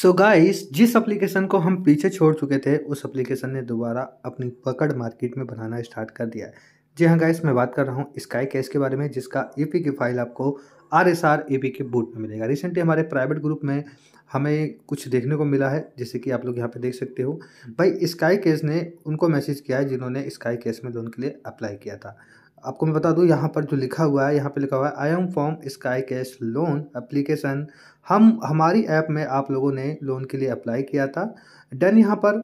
सो so guys जिस application को हम पीछे छोड़ चुके थे उस एप्लीकेशन ने दोबारा अपनी पकड़ मार्केट में बनाना स्टार्ट कर दिया है जी हाँ गाइस मैं बात कर रहा हूँ स्काई कैश के बारे में जिसका ए e की फाइल आपको आर एस आर ए के बूट में मिलेगा रिसेंटली हमारे प्राइवेट ग्रुप में हमें कुछ देखने को मिला है जैसे कि आप लोग यहाँ पे देख सकते हो भाई स्काई कैश ने उनको मैसेज किया है जिन्होंने स्काई केस में लोन के लिए अप्लाई किया था आपको मैं बता दूं यहाँ पर जो लिखा हुआ है यहाँ पे लिखा हुआ है I am from Sky Cash loan application हम हमारी ऐप में आप लोगों ने लोन के लिए अप्लाई किया था देन यहाँ पर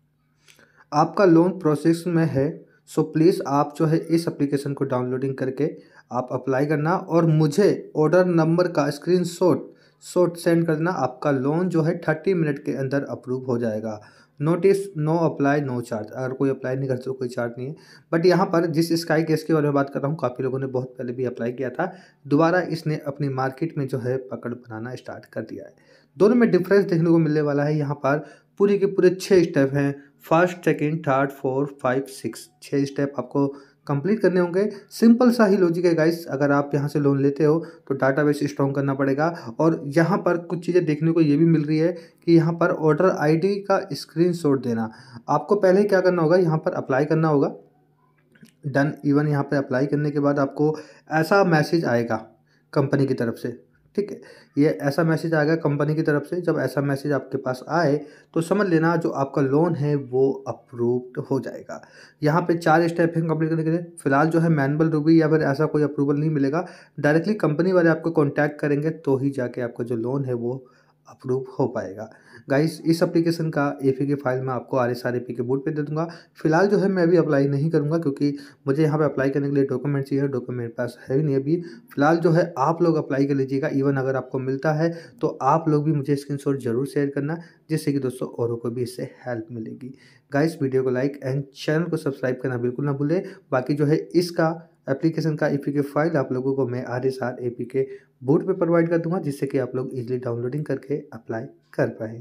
आपका लोन प्रोसेस में है सो प्लीज़ आप जो है इस एप्लीकेशन को डाउनलोडिंग करके आप अप्लाई करना और मुझे ऑर्डर नंबर का स्क्रीनशॉट सो सेंड करना आपका लोन जो है थर्टी मिनट के अंदर अप्रूव हो जाएगा notice no apply no charge अगर कोई अप्लाई नहीं करता तो कोई चार्ज नहीं है बट यहाँ पर जिस स्काई केस के बारे में बात कर रहा हूँ काफ़ी लोगों ने बहुत पहले भी अप्लाई किया था दोबारा इसने अपनी मार्केट में जो है पकड़ बनाना स्टार्ट कर दिया है दोनों में डिफरेंस देखने को मिलने वाला है यहाँ पर पूरे के पूरे छः स्टेप हैं first second third fourth five six छः स्टेप आपको कंप्लीट करने होंगे सिंपल सा ही लॉजिक है गाइस अगर आप यहाँ से लोन लेते हो तो डाटा बेस स्ट्रॉन्ग करना पड़ेगा और यहाँ पर कुछ चीज़ें देखने को ये भी मिल रही है कि यहाँ पर ऑर्डर आईडी का स्क्रीनशॉट देना आपको पहले क्या करना होगा यहाँ पर अप्लाई करना होगा डन इवन यहाँ पर अप्लाई करने के बाद आपको ऐसा मैसेज आएगा कंपनी की तरफ से ठीक है ये ऐसा मैसेज आएगा कंपनी की तरफ से जब ऐसा मैसेज आपके पास आए तो समझ लेना जो आपका लोन है वो अप्रूव्ड हो जाएगा यहाँ पे चार स्टेप हैं कंप्लीट करने के लिए फिलहाल जो है मैनुअल रूबी या फिर ऐसा कोई अप्रूवल नहीं मिलेगा डायरेक्टली कंपनी वाले आपको कॉन्टैक्ट करेंगे तो ही जाके आपका जो लोन है वो अप्रूव हो पाएगा गाइस इस एप्लीकेशन का ए के फाइल मैं आपको आर एस आर के बोर्ड पे दे दूंगा फिलहाल जो है मैं अभी अप्लाई नहीं करूंगा क्योंकि मुझे यहाँ पे अप्लाई करने के लिए डॉक्यूमेंट चाहिए डॉक्यूमेंट मेरे पास है ही नहीं अभी फिलहाल जो है आप लोग अप्लाई कर लीजिएगा इवन अगर आपको मिलता है तो आप लोग भी मुझे स्क्रीन जरूर शेयर करना जिससे कि दोस्तों औरों को भी इससे हेल्प मिलेगी गाइस वीडियो को लाइक एंड चैनल को सब्सक्राइब करना बिल्कुल ना भूलें बाकी जो है इसका एप्लीकेशन का ई फाइल आप लोगों को मैं R S R A P के बोर्ड पर प्रोवाइड कर दूंगा जिससे कि आप लोग इजीली डाउनलोडिंग करके अप्लाई कर पाए